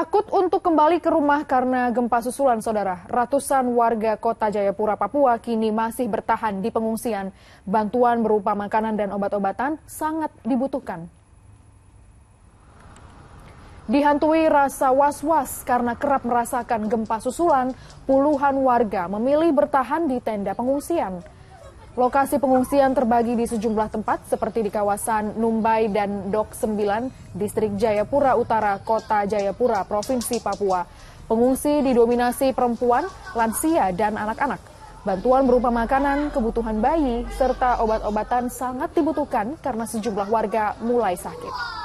Takut untuk kembali ke rumah karena gempa susulan, saudara. Ratusan warga kota Jayapura, Papua kini masih bertahan di pengungsian. Bantuan berupa makanan dan obat-obatan sangat dibutuhkan. Dihantui rasa was-was karena kerap merasakan gempa susulan, puluhan warga memilih bertahan di tenda pengungsian. Lokasi pengungsian terbagi di sejumlah tempat seperti di kawasan Numbai dan Dok 9, Distrik Jayapura Utara, Kota Jayapura, Provinsi Papua. Pengungsi didominasi perempuan, lansia, dan anak-anak. Bantuan berupa makanan, kebutuhan bayi, serta obat-obatan sangat dibutuhkan karena sejumlah warga mulai sakit.